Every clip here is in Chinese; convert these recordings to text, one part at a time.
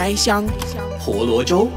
开香陀螺粥。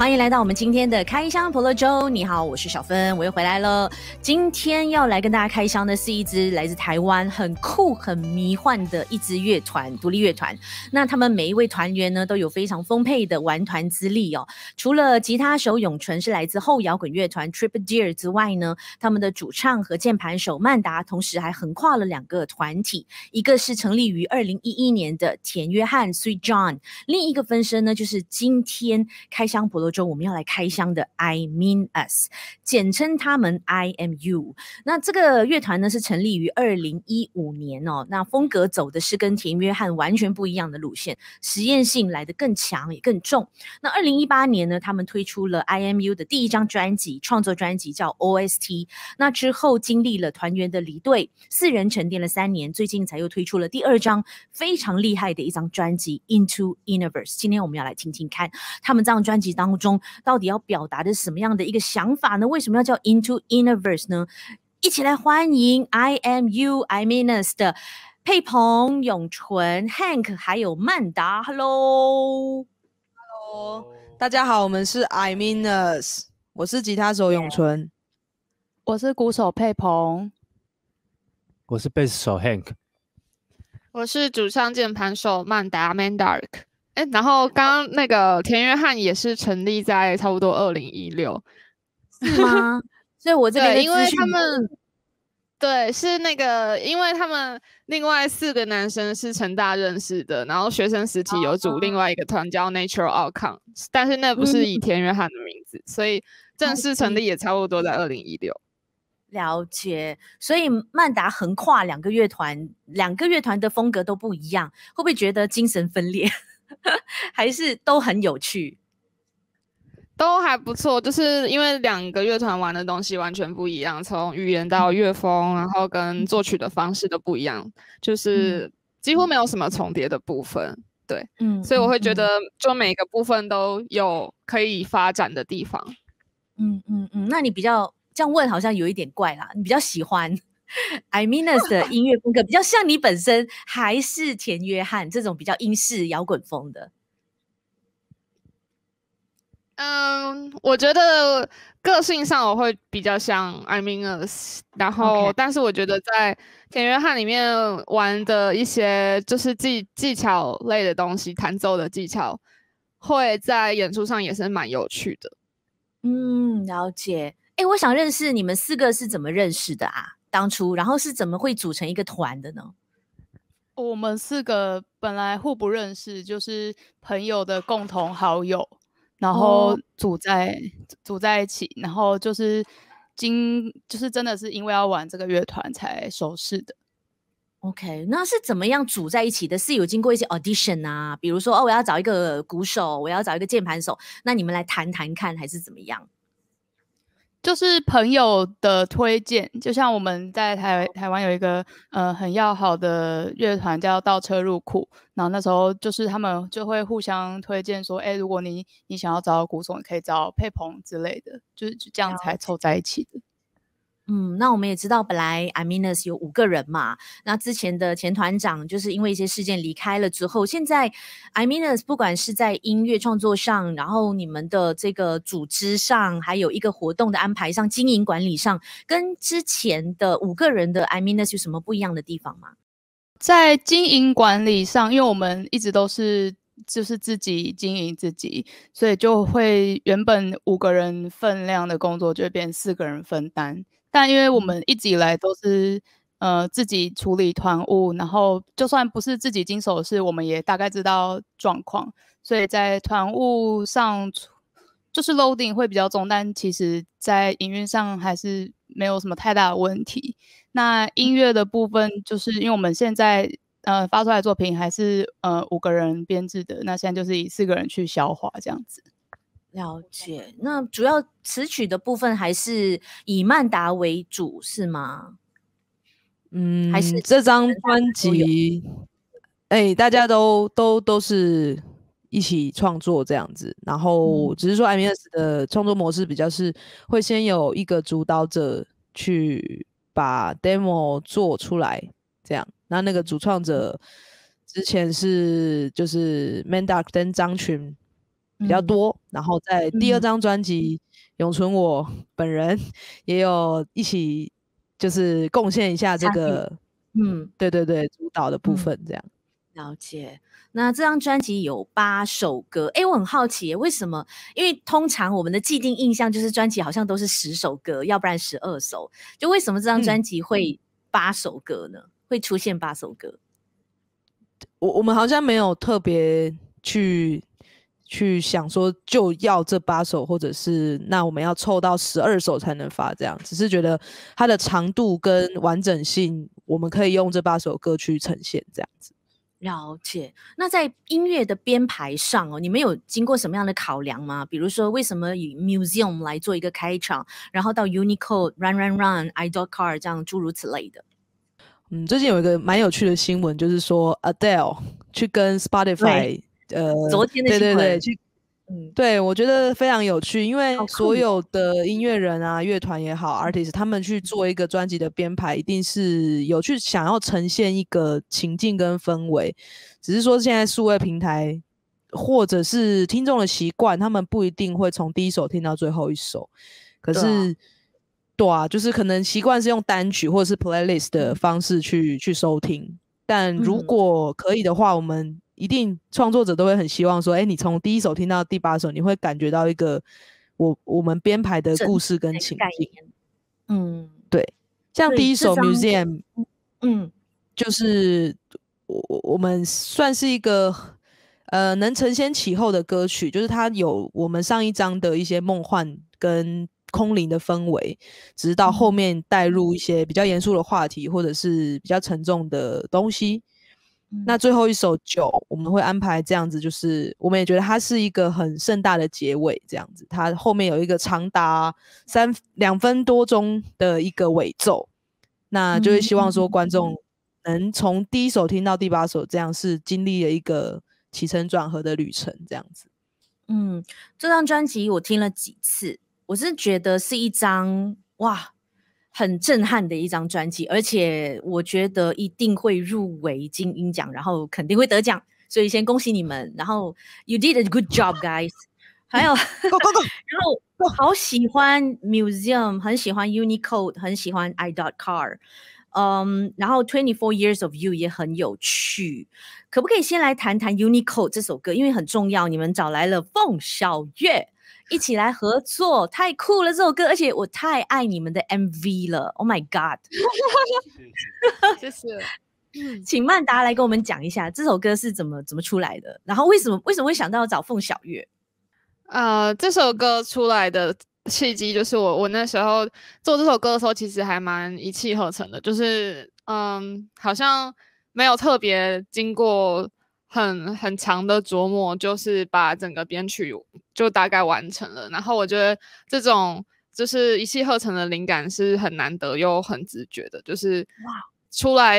欢迎来到我们今天的开箱婆罗洲。你好，我是小芬，我又回来了。今天要来跟大家开箱的是一支来自台湾、很酷、很迷幻的一支乐团——独立乐团。那他们每一位团员呢都有非常丰沛的玩团资历哦。除了吉他手永淳是来自后摇滚乐团 Trip Deer 之外呢，他们的主唱和键盘手曼达同时还横跨了两个团体，一个是成立于二零一一年的田约翰 s w e e t John），另一个分身呢就是今天开箱婆罗。中，我们要来开箱的 I Mean Us，简称他们 I M U。那这个乐团呢是成立于二零一五年哦，那风格走的是跟田约翰完全不一样的路线，实验性来的更强也更重。那二零一八年呢，他们推出了 I M U 的第一张专辑，创作专辑叫 O S T。那之后经历了团员的离队，四人沉淀了三年，最近才又推出了第二张非常厉害的一张专辑《Into Universe》。今天我们要来听听看他们这张专辑当中。中到底要表达的什么样的一个想法呢？为什么要叫 Into Universe 呢？一起来欢迎 I Am You I Mean Us 的佩鹏、永淳、Hank，还有曼达。Hello，Hello，大家好，我们是 I Mean Us，我是吉他手永纯，我是鼓手佩鹏，我是贝斯手 Hank，我是主唱键盘手曼达 m a n d a r k 然后刚刚那个田约翰也是成立在差不多二零一六，是吗？所以我这边因为他们对是那个，因为他们另外四个男生是成大认识的，然后学生时期有组另外一个团叫 Nature a l t c o m e 但是那不是以田约翰的名字，所以正式成立也差不多在二零一六。了解，所以曼达横跨两个乐团，两个乐团的风格都不一样，会不会觉得精神分裂？还是都很有趣，都还不错。就是因为两个乐团玩的东西完全不一样，从语言到乐风，然后跟作曲的方式都不一样，就是几乎没有什么重叠的部分。对，嗯，所以我会觉得，就每个部分都有可以发展的地方。嗯嗯嗯，那你比较这样问好像有一点怪啦，你比较喜欢？i m a n u s 的音乐风格比较像你本身，还是田约翰这种比较英式摇滚风的？嗯，我觉得个性上我会比较像 i m a n u s 然后但是我觉得在田约翰里面玩的一些就是技技巧类的东西，弹奏的技巧会在演出上也是蛮有趣的。嗯，了解。哎，我想认识你们四个是怎么认识的啊？当初，然后是怎么会组成一个团的呢？我们四个本来互不认识，就是朋友的共同好友，然后组在组在一起，然后就是今就是真的是因为要玩这个乐团才熟识的。OK，那是怎么样组在一起的？是有经过一些 audition 啊，比如说哦，我要找一个鼓手，我要找一个键盘手，那你们来谈谈看，还是怎么样？就是朋友的推荐，就像我们在台台湾有一个呃很要好的乐团，叫倒车入库，然后那时候就是他们就会互相推荐说，哎，如果你你想要找鼓手，可以找佩鹏之类的，就是就这样才凑在一起的。嗯，那我们也知道，本来 Iminus 有五个人嘛。那之前的前团长就是因为一些事件离开了之后，现在 Iminus 不管是在音乐创作上，然后你们的这个组织上，还有一个活动的安排上，经营管理上，跟之前的五个人的 Iminus 有什么不一样的地方吗？在经营管理上，因为我们一直都是就是自己经营自己，所以就会原本五个人分量的工作就变四个人分担。但因为我们一直以来都是呃自己处理团务，然后就算不是自己经手的事，我们也大概知道状况，所以在团务上就是 loading 会比较重，但其实在营运上还是没有什么太大的问题。那音乐的部分，就是因为我们现在呃发出来作品还是呃五个人编制的，那现在就是以四个人去消化这样子。了解，那主要词曲的部分还是以曼达为主，是吗？嗯，还是这张专辑，哎，大家都都都是一起创作这样子，然后只是说 MIS 的创作模式比较是会先有一个主导者去把 demo 做出来，这样，那那个主创者之前是就是 Mandar 跟张群。比较多，然后在第二张专辑《永存我本人》也有一起，就是贡献一下这个，嗯，对对对，主导的部分这样。了解。那这张专辑有八首歌，哎，我很好奇为什么？因为通常我们的既定印象就是专辑好像都是十首歌，要不然十二首，就为什么这张专辑会八首歌呢？会出现八首歌？我我们好像没有特别去。去想说就要这八首，或者是那我们要凑到十二首才能发，这样只是觉得它的长度跟完整性，我们可以用这八首歌去呈现这样子。了解。那在音乐的编排上哦，你们有经过什么样的考量吗？比如说为什么以 Museum 来做一个开场，然后到 Uniqlo Run Run Run i d o Car 这样诸如此类的？嗯，最近有一个蛮有趣的新闻，就是说 Adele 去跟 Spotify。呃，昨对对对，去，嗯，对我觉得非常有趣，因为所有的音乐人啊、乐团也好，artist，他们去做一个专辑的编排，一定是有去想要呈现一个情境跟氛围。只是说现在数位平台或者是听众的习惯，他们不一定会从第一首听到最后一首。可是，对啊，就是可能习惯是用单曲或者是 playlist 的方式去去收听。但如果可以的话，我们。一定创作者都会很希望说，哎，你从第一首听到第八首，你会感觉到一个我我们编排的故事跟情境。嗯，对，像第一首《Museum》，嗯，就是我我我们算是一个呃能承先启后的歌曲，就是它有我们上一章的一些梦幻跟空灵的氛围，直到后面带入一些比较严肃的话题或者是比较沉重的东西。那最后一首酒，我们会安排这样子，就是我们也觉得它是一个很盛大的结尾，这样子，它后面有一个长达三两分多钟的一个尾奏，那就是希望说观众能从第一首听到第八首，这样是经历了一个起承转合的旅程，这样子。嗯，这张专辑我听了几次，我是觉得是一张哇。很震撼的一张专辑，而且我觉得一定会入围金音奖，然后肯定会得奖，所以先恭喜你们。然后，You did a good job, guys。还有，Go go go。然后，我好喜欢 Museum，很喜欢 Unicode，很喜欢 I Dot Car。嗯，然后 Twenty Four Years of You 也很有趣。可不可以先来谈谈 Unicode 这首歌？因为很重要，你们找来了凤小月，一起来合作，太酷了这首歌，而且我太爱你们的 MV 了，Oh my god！谢谢。请曼达来跟我们讲一下这首歌是怎么怎么出来的，然后为什么为什么会想到找凤小月？呃，这首歌出来的契机就是我我那时候做这首歌的时候，其实还蛮一气呵成的，就是嗯，好像没有特别经过。很很长的琢磨，就是把整个编曲就大概完成了。然后我觉得这种就是一气呵成的灵感是很难得又很直觉的，就是出来，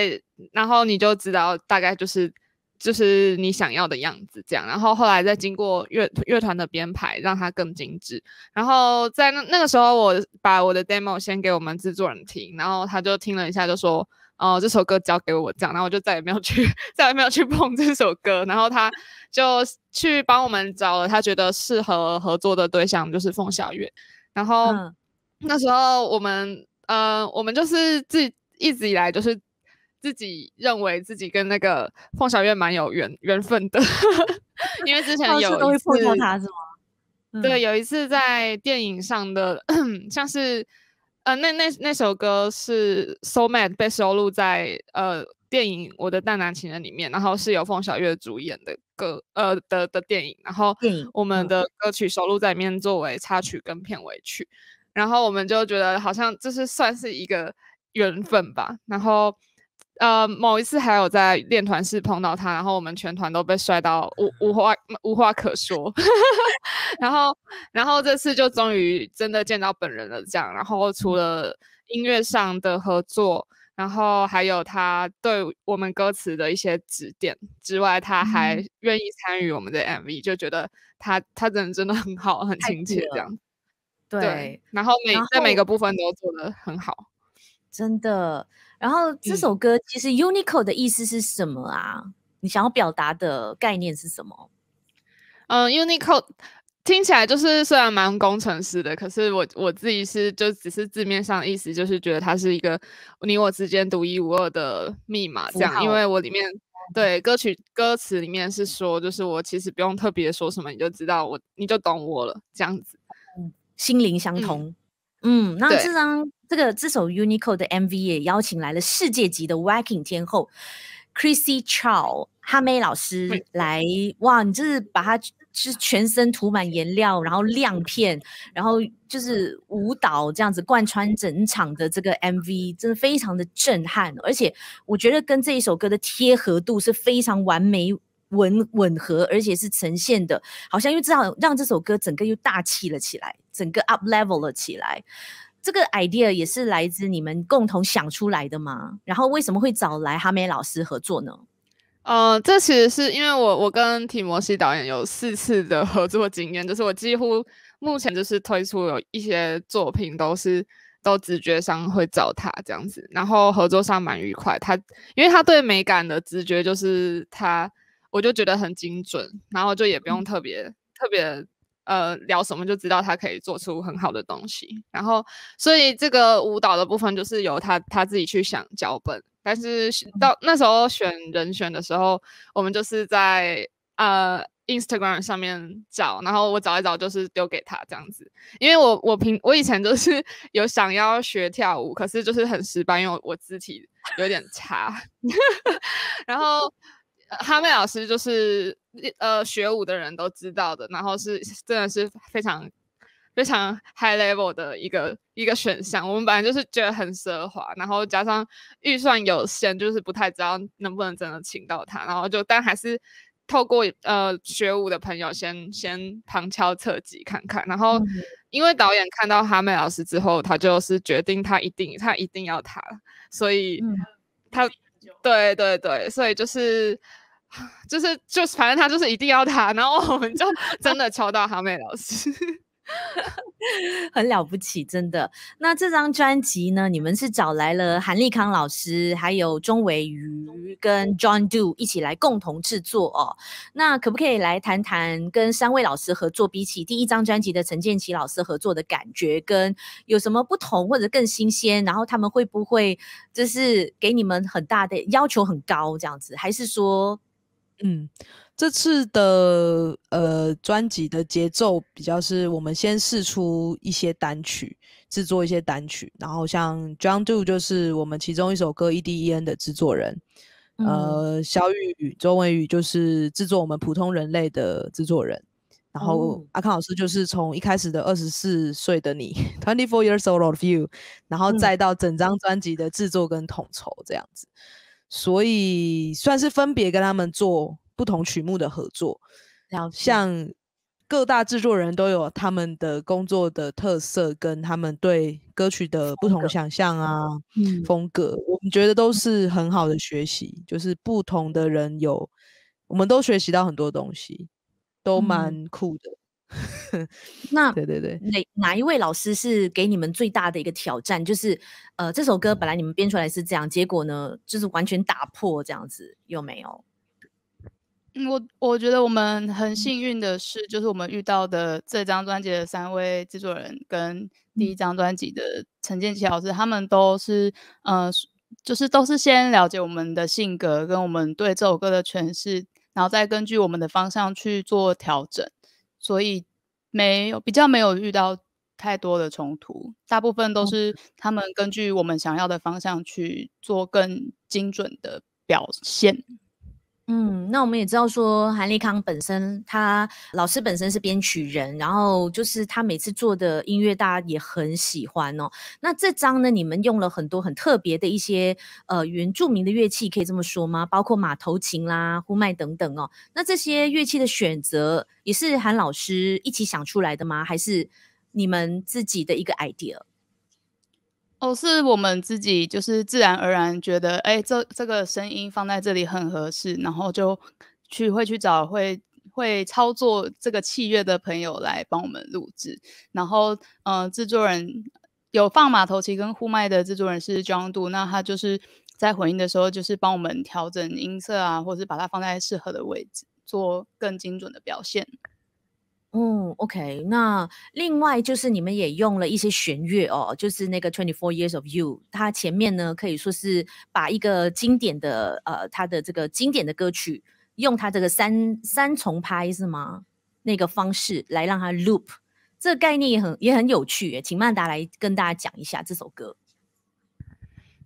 然后你就知道大概就是就是你想要的样子这样。然后后来再经过乐乐团的编排，让它更精致。然后在那个时候，我把我的 demo 先给我们制作人听，然后他就听了一下，就说。哦，这首歌交给我唱，然后我就再也没有去，再也没有去碰这首歌。然后他就去帮我们找了他觉得适合合作的对象，就是凤小月。然后那时候我们，呃，我们就是自一直以来就是自己认为自己跟那个凤小月蛮有缘缘分的，因为之前有一次，都会碰到他是吗？对，有一次在电影上的，像是。呃，那那那首歌是《So Mad》被收录在呃电影《我的淡男情人》里面，然后是由凤小岳主演的歌呃的的电影，然后我们的歌曲收录在里面作为插曲跟片尾曲，然后我们就觉得好像这是算是一个缘分吧，然后。呃，某一次还有在练团室碰到他，然后我们全团都被摔到无无话无话可说。然后，然后这次就终于真的见到本人了，这样。然后除了音乐上的合作，然后还有他对我们歌词的一些指点之外，他还愿意参与我们的 MV，就觉得他他人真的很好，很亲切，这样。对，然后每在每个部分都做的很好，真的。然后这首歌其实 “unique” 的意思是什么啊？你想要表达的概念是什么？嗯，“unique” 听起来就是虽然蛮工程师的，可是我我自己是就只是字面上意思，就是觉得它是一个你我之间独一无二的密码，这样。因为我里面对歌曲歌词里面是说，就是我其实不用特别说什么，你就知道我，你就懂我了，这样子。嗯，心灵相通。嗯，那这张。这个这首 UNICO 的 MV 也邀请来了世界级的 wacking 天后 Chrissy Chao 哈妹老师来哇，你就是把她就是全身涂满颜料，然后亮片，然后就是舞蹈这样子贯穿整场的这个 MV，真的非常的震撼，而且我觉得跟这一首歌的贴合度是非常完美吻吻合，而且是呈现的，好像又知道让这首歌整个又大气了起来，整个 up level 了起来。这个 idea 也是来自你们共同想出来的吗？然后为什么会找来哈梅老师合作呢？呃，这其实是因为我我跟提摩西导演有四次的合作经验，就是我几乎目前就是推出有一些作品都是都直觉上会找他这样子，然后合作上蛮愉快。他因为他对美感的直觉就是他，我就觉得很精准，然后就也不用特别特别。呃，聊什么就知道他可以做出很好的东西。然后，所以这个舞蹈的部分就是由他他自己去想脚本。但是到那时候选人选的时候，我们就是在呃 Instagram 上面找，然后我找一找就是丢给他这样子。因为我我平我以前就是 有想要学跳舞，可是就是很失败，因为我我肢体有点差。然后。哈妹老师就是呃学舞的人都知道的，然后是真的是非常非常 high level 的一个一个选项。我们本来就是觉得很奢华，然后加上预算有限，就是不太知道能不能真的请到他。然后就但还是透过呃学舞的朋友先先旁敲侧击看看。然后因为导演看到哈妹老师之后，他就是决定他一定他一定要他，所以他对对对，所以就是。就是就是，反正他就是一定要他，然后我们就 真的抽到哈妹老师，很了不起，真的。那这张专辑呢？你们是找来了韩立康老师，还有钟维瑜跟 John Do 一起来共同制作哦。那可不可以来谈谈跟三位老师合作，比起第一张专辑的陈建奇老师合作的感觉，跟有什么不同或者更新鲜？然后他们会不会就是给你们很大的要求很高这样子，还是说？嗯，这次的呃专辑的节奏比较是我们先试出一些单曲，制作一些单曲，然后像 John Do 就是我们其中一首歌 E D E N 的制作人，呃，小雨周文宇就是制作我们普通人类的制作人，然后阿康老师就是从一开始的二十四岁的你 Twenty Four Years Old of You，然后再到整张专辑的制作跟统筹这样子。所以算是分别跟他们做不同曲目的合作，然后像各大制作人都有他们的工作的特色跟他们对歌曲的不同想象啊，风格，我们觉得都是很好的学习，就是不同的人有，我们都学习到很多东西，都蛮酷的。那对对对，哪哪一位老师是给你们最大的一个挑战？就是呃，这首歌本来你们编出来是这样，结果呢，就是完全打破这样子，有没有？我我觉得我们很幸运的是，就是我们遇到的这张专辑的三位制作人跟第一张专辑的陈建奇老师，他们都是呃，就是都是先了解我们的性格跟我们对这首歌的诠释，然后再根据我们的方向去做调整。所以没有比较，没有遇到太多的冲突，大部分都是他们根据我们想要的方向去做更精准的表现。嗯，那我们也知道说，韩立康本身他老师本身是编曲人，然后就是他每次做的音乐大家也很喜欢哦。那这张呢，你们用了很多很特别的一些呃原住民的乐器，可以这么说吗？包括马头琴啦、呼麦等等哦。那这些乐器的选择也是韩老师一起想出来的吗？还是你们自己的一个 idea？哦，是我们自己就是自然而然觉得，哎，这这个声音放在这里很合适，然后就去会去找会会操作这个器乐的朋友来帮我们录制，然后嗯，制作人有放马头琴跟呼麦的制作人是 d 度，那他就是在混音的时候就是帮我们调整音色啊，或者是把它放在适合的位置，做更精准的表现。嗯，OK，那另外就是你们也用了一些弦乐哦，就是那个《Twenty Four Years of You》，它前面呢可以说是把一个经典的呃，它的这个经典的歌曲，用它这个三三重拍是吗？那个方式来让它 loop，这个概念也很也很有趣。请曼达来跟大家讲一下这首歌。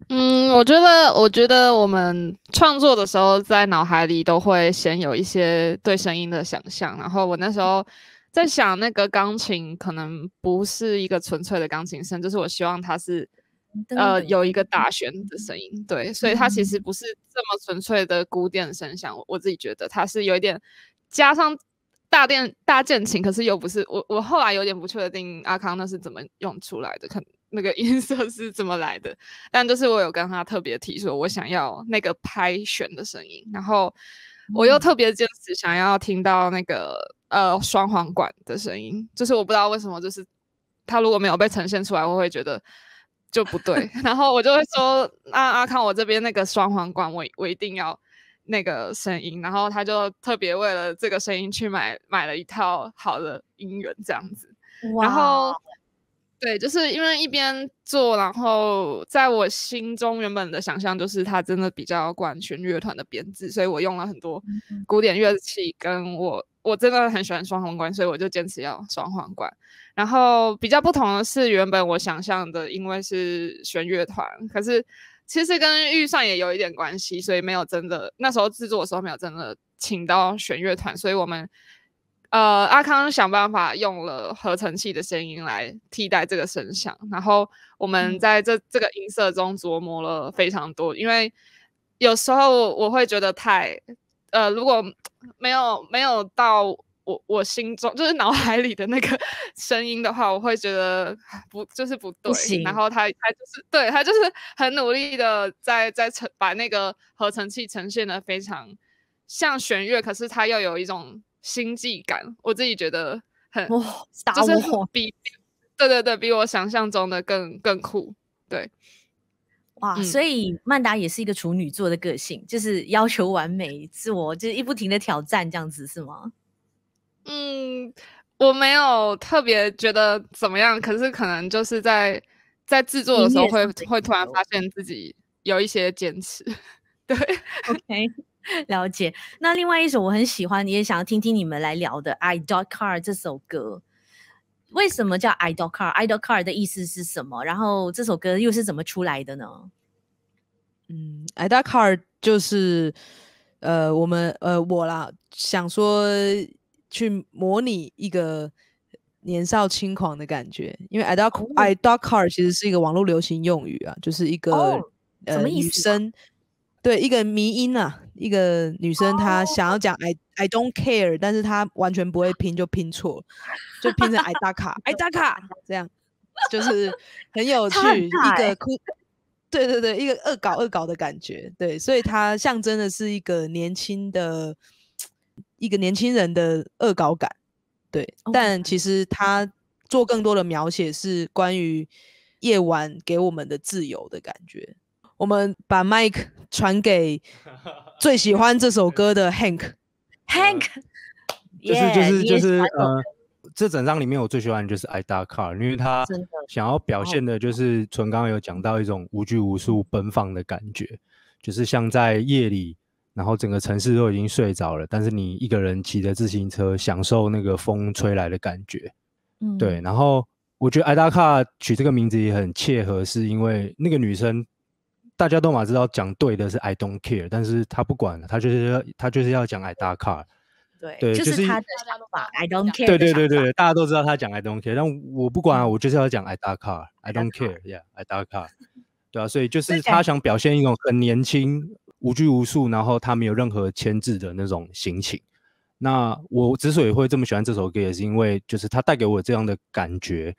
嗯，我觉得我觉得我们创作的时候在脑海里都会先有一些对声音的想象，然后我那时候。在想那个钢琴可能不是一个纯粹的钢琴声，就是我希望它是，呃，有一个大弦的声音，对，所以它其实不是这么纯粹的古典声响。我自己觉得它是有一点加上大电大键琴，可是又不是。我我后来有点不确定阿康那是怎么用出来的，可那个 音色是怎么来的。但就是我有跟他特别提说，我想要那个拍弦的声音，然后。我又特别坚持想要听到那个呃双簧管的声音，就是我不知道为什么，就是他如果没有被呈现出来，我会觉得就不对。然后我就会说：“那阿康，我这边那个双簧管，我我一定要那个声音。”然后他就特别为了这个声音去买买了一套好的音源这样子。然后。对，就是因为一边做，然后在我心中原本的想象就是他真的比较管弦乐团的编制，所以我用了很多古典乐器，跟我我真的很喜欢双皇冠，所以我就坚持要双皇冠。然后比较不同的是，原本我想象的因为是弦乐团，可是其实跟预算也有一点关系，所以没有真的那时候制作的时候没有真的请到弦乐团，所以我们。呃，阿康想办法用了合成器的声音来替代这个声响，然后我们在这这个音色中琢磨了非常多，因为有时候我会觉得太呃，如果没有没有到我我心中就是脑海里的那个声音的话，我会觉得不就是不对。然后他他就是对他就是很努力的在在呈把那个合成器呈现的非常像弦乐，可是它又有一种。心悸感，我自己觉得很哇，就是比对对对，比我想象中的更更酷，对，哇，所以曼达也是一个处女座的个性，就是要求完美，自我就是一不停的挑战这样子是吗？嗯，我没有特别觉得怎么样，可是可能就是在在制作的时候会会突然发现自己有一些坚持，对，OK。了解。那另外一首我很喜欢，你也想要听听你们来聊的《I Dot Car》这首歌。为什么叫《I Dot Car》？《I Dot Car》的意思是什么？然后这首歌又是怎么出来的呢？嗯，《I Dot Car》就是呃，我们呃，我啦想说去模拟一个年少轻狂的感觉，因为《I Dot I Dot Car》其实是一个网络流行用语啊，就是一个呃，女思？对一个迷音啊。一个女生，她想要讲 I I don't care，但是她完全不会拼，就拼错，就拼成 I d a I d a 这样就是很有 趣。一个哭，对对对，一个恶搞恶搞的感觉。对，所以它象征的是一个年轻的，一个年轻人的恶搞感。对，但其实他做更多的描写是关于夜晚给我们的自由的感觉。我们把麦克。传给最喜欢这首歌的 Hank，Hank，就是就是就是呃，这整张里面我最喜欢就是 Ida Car，因为他想要表现的就是纯刚刚有讲到一种无拘无束、奔放的感觉，就是像在夜里，然后整个城市都已经睡着了，但是你一个人骑着自行车，享受那个风吹来的感觉，嗯，对。然后我觉得 Ida Car 取这个名字也很切合，是因为那个女生。大家都嘛知道讲对的是 I don't care，但是他不管，他就是他就是要讲 I 打卡。对对，就是他，大家都把 I don't care。对对对对，大家都知道他讲 I don't care，但我不管啊，我就是要讲 I a r I don't care，yeah，I a r 对啊，所以就是他想表现一种很年轻、无拘无束，然后他没有任何牵制的那种心情。那我之所以会这么喜欢这首歌，也是因为就是他带给我这样的感觉。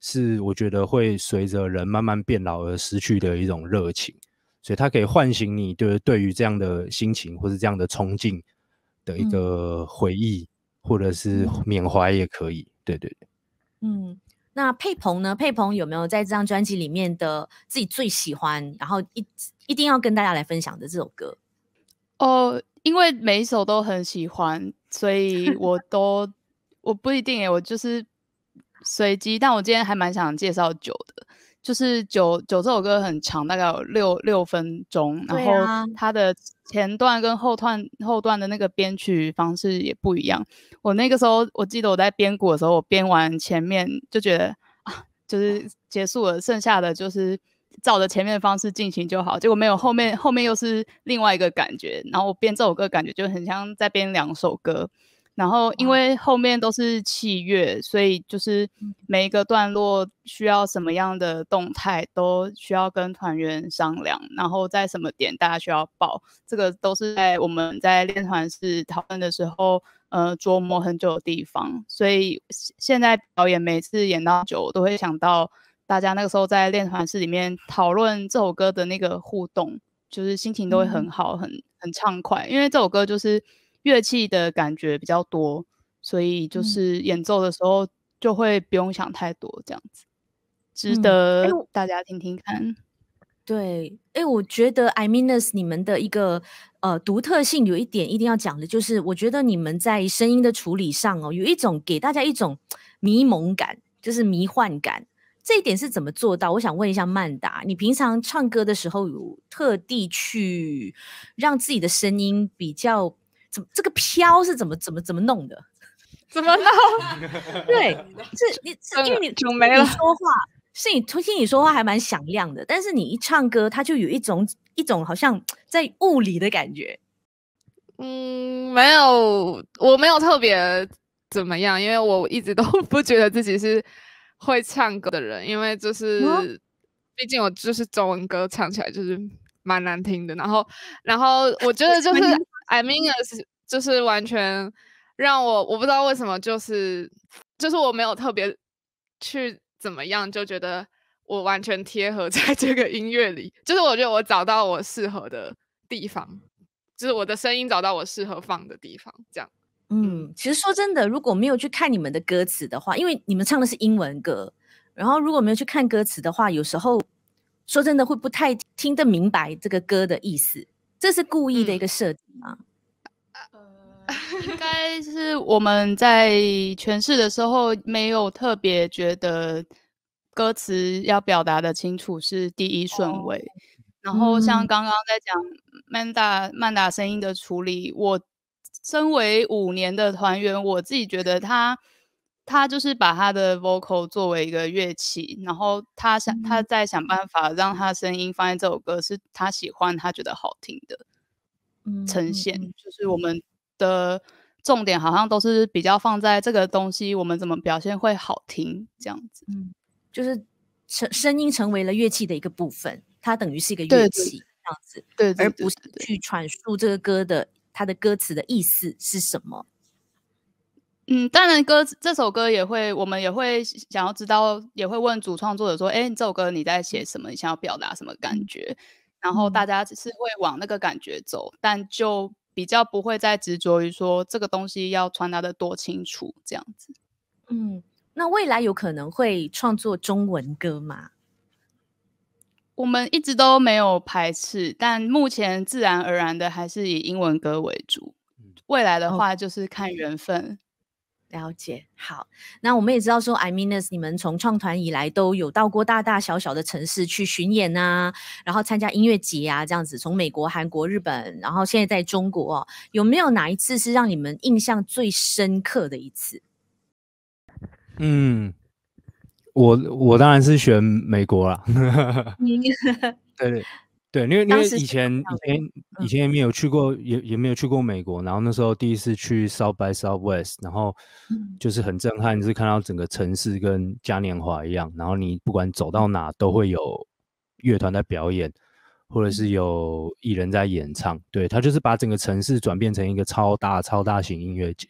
是我觉得会随着人慢慢变老而失去的一种热情，所以它可以唤醒你对对于这样的心情或是这样的憧憬的一个回忆，或者是缅怀也可以。对对对，嗯，那佩鹏呢？佩鹏有没有在这张专辑里面的自己最喜欢，然后一一定要跟大家来分享的这首歌？哦，因为每一首都很喜欢，所以我都我不一定诶，我就是。随机，但我今天还蛮想介绍酒的，就是酒酒这首歌很长，大概有六六分钟，然后它的前段跟后段后段的那个编曲方式也不一样。我那个时候我记得我在编鼓的时候，我编完前面就觉得啊，就是结束了，剩下的就是照着前面的方式进行就好。结果没有后面，后面又是另外一个感觉。然后我编这首歌感觉就很像在编两首歌。然后，因为后面都是器乐，所以就是每一个段落需要什么样的动态，都需要跟团员商量。然后在什么点大家需要报，这个都是在我们在练团室讨论的时候，呃，琢磨很久的地方。所以现在表演每次演到久，都会想到大家那个时候在练团室里面讨论这首歌的那个互动，就是心情都会很好，很很畅快。因为这首歌就是。乐器的感觉比较多，所以就是演奏的时候就会不用想太多这样子，值得大家听听看。对，哎，我觉得 I meanus 你们的一个呃独特性有一点一定要讲的就是，我觉得你们在声音的处理上哦，有一种给大家一种迷蒙感，就是迷幻感。这一点是怎么做到？我想问一下曼达，你平常唱歌的时候有特地去让自己的声音比较？这个飘是怎么怎么怎么弄的？怎么弄？对，是你，是因为你，就没了说话。是你，重新，你说话还蛮响亮的，但是你一唱歌，它就有一种一种好像在雾里的感觉。嗯，没有，我没有特别怎么样，因为我一直都 不觉得自己是会唱歌的人，因为就是，毕竟我就是中文歌唱起来就是蛮难听的。然后，然后我觉得就是。I meaners 就是完全让我我不知道为什么，就是就是我没有特别去怎么样，就觉得我完全贴合在 这个音乐里，就是我觉得我找到我适合的地方，就是我的声音找到我适合放的地方，这样。嗯，其实说真的，如果没有去看你们的歌词的话，因为你们唱的是英文歌，然后如果没有去看歌词的话，有时候说真的会不太听得明白这个歌的意思。这是故意的一个设计吗？呃，应该是我们在诠释的时候没有特别觉得歌词要表达的清楚是第一顺位。然后像刚刚在讲曼达曼达声音的处理，我身为五年的团员，我自己觉得他。他就是把他的 vocal 作为一个乐器，然后他想他在想办法让他声音放在这首歌是他喜欢他觉得好听的呈现，就是我们的重点好像都是比较放在这个东西，我们怎么表现会好听这样子，嗯，就是成声音成为了乐器的一个部分，它等于是一个乐器这样子，对，而不是去阐述这个歌的它的歌词的意思是什么。嗯，当然歌这首歌也会，我们也会想要知道，也会问主创作者说，哎，你这首歌你在写什么？你想要表达什么感觉？然后大家只是会往那个感觉走，但就比较不会再执着于说这个东西要传达的多清楚这样子。嗯，那未来有可能会创作中文歌吗？我们一直都没有排斥，但目前自然而然的还是以英文歌为主。未来的话，就是看缘分。了解好，那我们也知道说，I m e a n i s 你们从创团以来都有到过大大小小的城市去巡演啊，然后参加音乐节啊，这样子，从美国、韩国、日本，然后现在在中国，有没有哪一次是让你们印象最深刻的一次？嗯，我我当然是选美国了。对。对，因为因为以前前以前也没有去过，也也没有去过美国。然后那时候第一次去 South by Southwest，然后就是很震撼，就是看到整个城市跟嘉年华一样。然后你不管走到哪都会有乐团在表演，或者是有艺人在演唱。对，他就是把整个城市转变成一个超大超大型音乐节。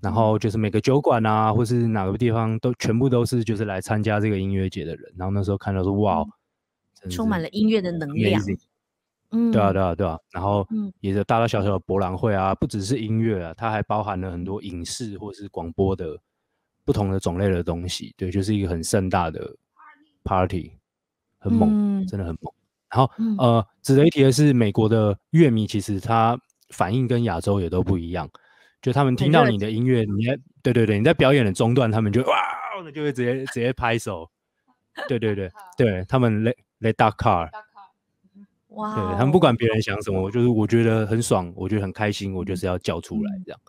然后就是每个酒馆啊，或是哪个地方都全部都是就是来参加这个音乐节的人。然后那时候看到说哇。充满了音乐的能量，嗯，对啊，对啊，对啊，然后也是大大小小的博览会啊，不只是音乐啊，它还包含了很多影视或是广播的不同的种类的东西，对，就是一个很盛大的 party，很猛，真的很猛。然后呃，值得一提的是，美国的乐迷其实他反应跟亚洲也都不一样，就他们听到你的音乐，你在对对对，你在表演的中段，他们就哇，那就会直接直接拍手，对对对，对 他们来。在大卡，哇！对他们不管别人想什么，我就是我觉得很爽，我觉得很开心，我就是要叫出来这样，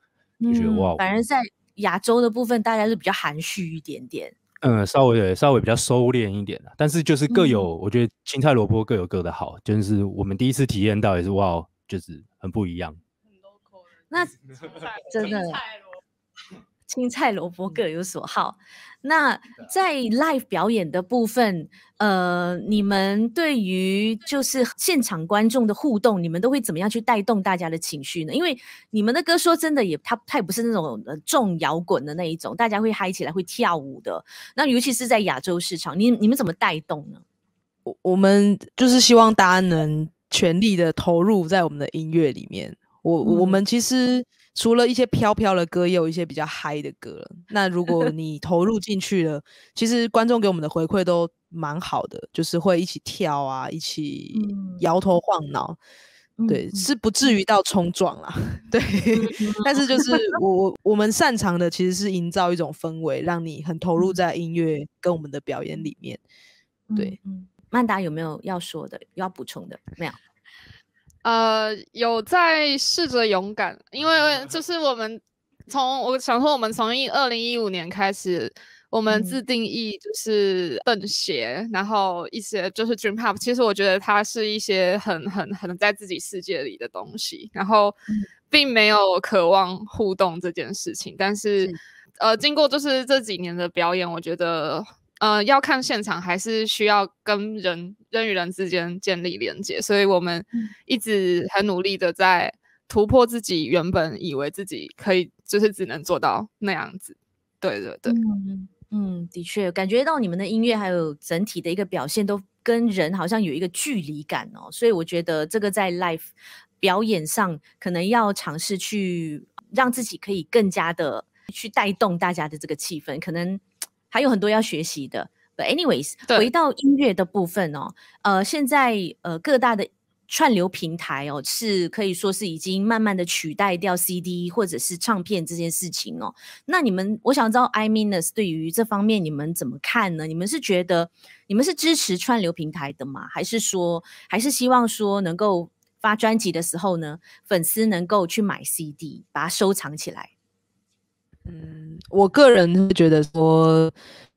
就觉得哇！反正在亚洲的部分，大家是比较含蓄一点点，嗯，稍微稍微比较收敛一点但是就是各有，我觉得青菜萝卜各有各的好，就是我们第一次体验到也是哇，就是很不一样，很 local，那真的。青菜萝卜各有所好。那在 live 表演的部分，呃，你们对于就是现场观众的互动，你们都会怎么样去带动大家的情绪呢？因为你们的歌，说真的也，它它也不是那种重摇滚的那一种，大家会嗨起来，会跳舞的。那尤其是在亚洲市场，你你们怎么带动呢？我我们就是希望大家能全力的投入在我们的音乐里面。我我们其实。除了一些飘飘的歌，也有一些比较嗨的歌那如果 你投入进去了，其实观众给我们的回馈都蛮好的，就是会一起跳啊，一起摇头晃脑，对，是不至于到冲撞啦。对。但是就是 我我我们擅长的其实是营造一种氛围，让你很投入在音乐跟我们的表演里面。对，曼达有没有要说的，要补充的？没有。呃，有在试着勇敢，因为就是我们从我想说，我们从一二零一五年开始，我们自定义就是邓鞋，然后一些就是 Dream Pop，其实我觉得它是一些很很很在自己世界里的东西，然后并没有渴望互动这件事情，但是呃，经过就是这几年的表演，我觉得。呃，要看现场，还是需要跟人人与人之间建立连接，所以我们一直很努力的在突破自己原本以为自己可以，就是只能做到那样子。对对对，嗯，的确感觉到你们的音乐还有整体的一个表现，都跟人好像有一个距离感哦。所以我觉得这个在 l i f e 表演上，可能要尝试去让自己可以更加的去带动大家的这个气氛，可能。还有很多要学习的，But anyways，回到音乐的部分哦，呃，现在呃各大的串流平台哦，是可以说是已经慢慢的取代掉 CD 或者是唱片这件事情哦。那你们，我想知道，I m e a n e s 对于这方面你们怎么看呢？你们是觉得你们是支持串流平台的吗？还是说还是希望说能够发专辑的时候呢，粉丝能够去买 CD 把它收藏起来？嗯，我个人觉得说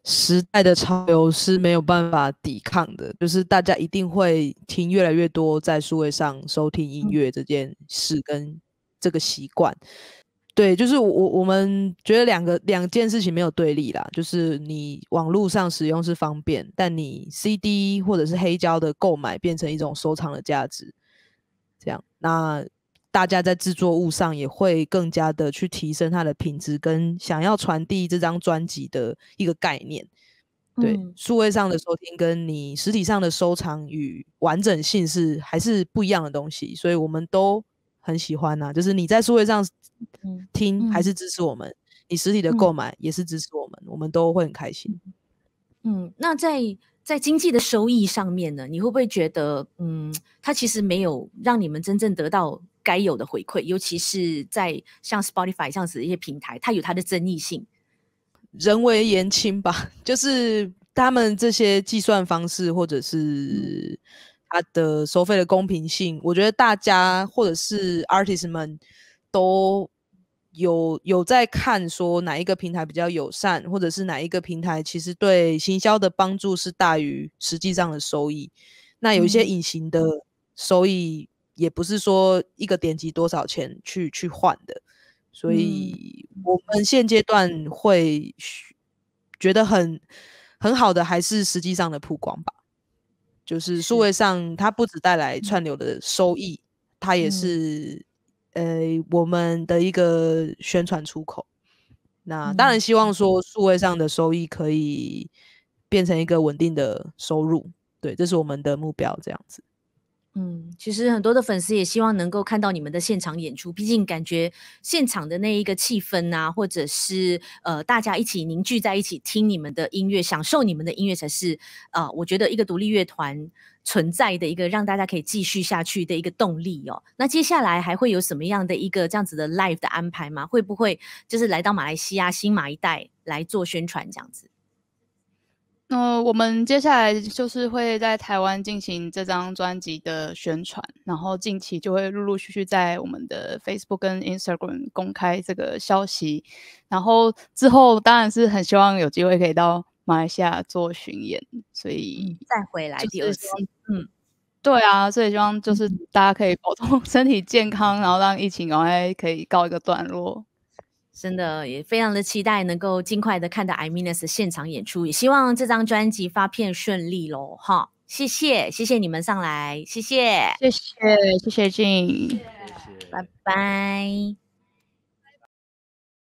时代的潮流是没有办法抵抗的，就是大家一定会听越来越多在数位上收听音乐这件事跟这个习惯。对，就是我我们觉得两个两件事情没有对立啦，就是你网络上使用是方便，但你 CD 或者是黑胶的购买变成一种收藏的价值。这样，那。大家在制作物上也会更加的去提升它的品质，跟想要传递这张专辑的一个概念。对，数位上的收听跟你实体上的收藏与完整性是还是不一样的东西，所以我们都很喜欢呐。就是你在数位上听还是支持我们，你实体的购买也是支持我们，我们都会很开心。嗯，那在在经济的收益上面呢，你会不会觉得，嗯，它其实没有让你们真正得到？该有的回馈，尤其是在像 Spotify 这样子的一些平台，它有它的争议性，人为言轻吧，就是他们这些计算方式，或者是它的收费的公平性，我觉得大家或者是 a r t i s t 们都有有在看说哪一个平台比较友善，或者是哪一个平台其实对行销的帮助是大于实际上的收益，那有一些隐形的收益。也不是说一个点击多少钱去去换的，所以我们现阶段会觉得很很好的还是实际上的曝光吧，就是数位上它不止带来串流的收益，它也是呃我们的一个宣传出口。那当然希望说数位上的收益可以变成一个稳定的收入，对，这是我们的目标，这样子。嗯，其实很多的粉丝也希望能够看到你们的现场演出，毕竟感觉现场的那一个气氛啊，或者是呃大家一起凝聚在一起听你们的音乐，享受你们的音乐才是呃我觉得一个独立乐团存在的一个让大家可以继续下去的一个动力哦。那接下来还会有什么样的一个这样子的 live 的安排吗？会不会就是来到马来西亚、新马一带来做宣传这样子？那我们接下来就是会在台湾进行这张专辑的宣传，然后近期就会陆陆续续在我们的 Facebook 跟 Instagram 公开这个消息，然后之后当然是很希望有机会可以到马来西亚做巡演，所以再回来第二说，嗯，对啊，所以希望就是大家可以保重 身体健康，然后让疫情赶快可以告一个段落。真的也非常的期待，能够尽快的看到 I m i n e n 现场演出，也希望这张专辑发片顺利喽，哈！谢谢，谢谢你们上来，谢谢，谢谢，谢谢静，谢谢，拜拜。